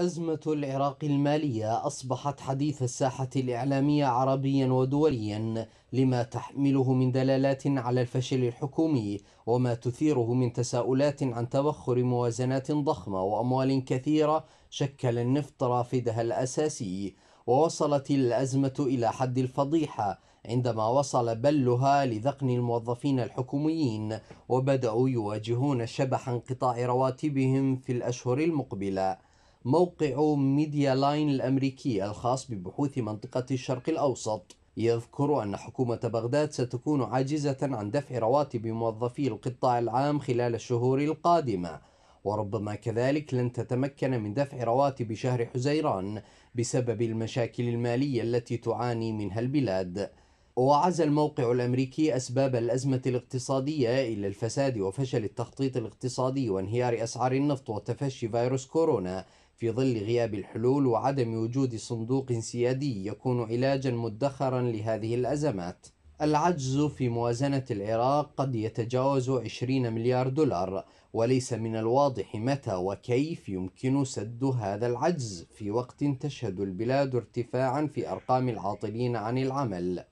أزمة العراق المالية أصبحت حديث الساحة الإعلامية عربيا ودوليا لما تحمله من دلالات على الفشل الحكومي وما تثيره من تساؤلات عن تبخر موازنات ضخمة وأموال كثيرة شكل النفط رافدها الأساسي ووصلت الأزمة إلى حد الفضيحة عندما وصل بلها لذقن الموظفين الحكوميين وبدأوا يواجهون شبح انقطاع رواتبهم في الأشهر المقبلة موقع ميديا لاين الأمريكي الخاص ببحوث منطقة الشرق الأوسط يذكر أن حكومة بغداد ستكون عاجزة عن دفع رواتب موظفي القطاع العام خلال الشهور القادمة وربما كذلك لن تتمكن من دفع رواتب شهر حزيران بسبب المشاكل المالية التي تعاني منها البلاد وعزى الموقع الأمريكي أسباب الأزمة الاقتصادية إلى الفساد وفشل التخطيط الاقتصادي وانهيار أسعار النفط وتفشي فيروس كورونا في ظل غياب الحلول وعدم وجود صندوق سيادي يكون علاجا مدخرا لهذه الأزمات العجز في موازنة العراق قد يتجاوز 20 مليار دولار وليس من الواضح متى وكيف يمكن سد هذا العجز في وقت تشهد البلاد ارتفاعا في أرقام العاطلين عن العمل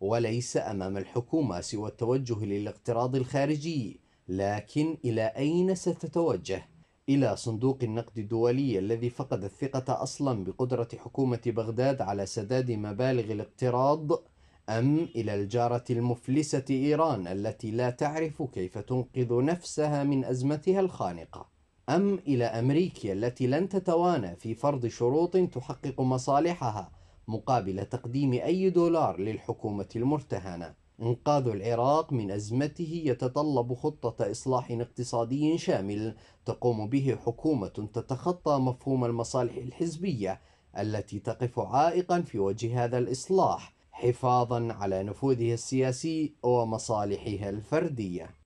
وليس أمام الحكومة سوى التوجه للاقتراض الخارجي لكن إلى أين ستتوجه؟ إلى صندوق النقد الدولي الذي فقد الثقة أصلا بقدرة حكومة بغداد على سداد مبالغ الاقتراض أم إلى الجارة المفلسة إيران التي لا تعرف كيف تنقذ نفسها من أزمتها الخانقة أم إلى أمريكا التي لن تتوانى في فرض شروط تحقق مصالحها مقابل تقديم أي دولار للحكومة المرتهنة إنقاذ العراق من أزمته يتطلب خطة إصلاح اقتصادي شامل تقوم به حكومة تتخطى مفهوم المصالح الحزبية التي تقف عائقا في وجه هذا الإصلاح حفاظا على نفوذها السياسي ومصالحها الفرديه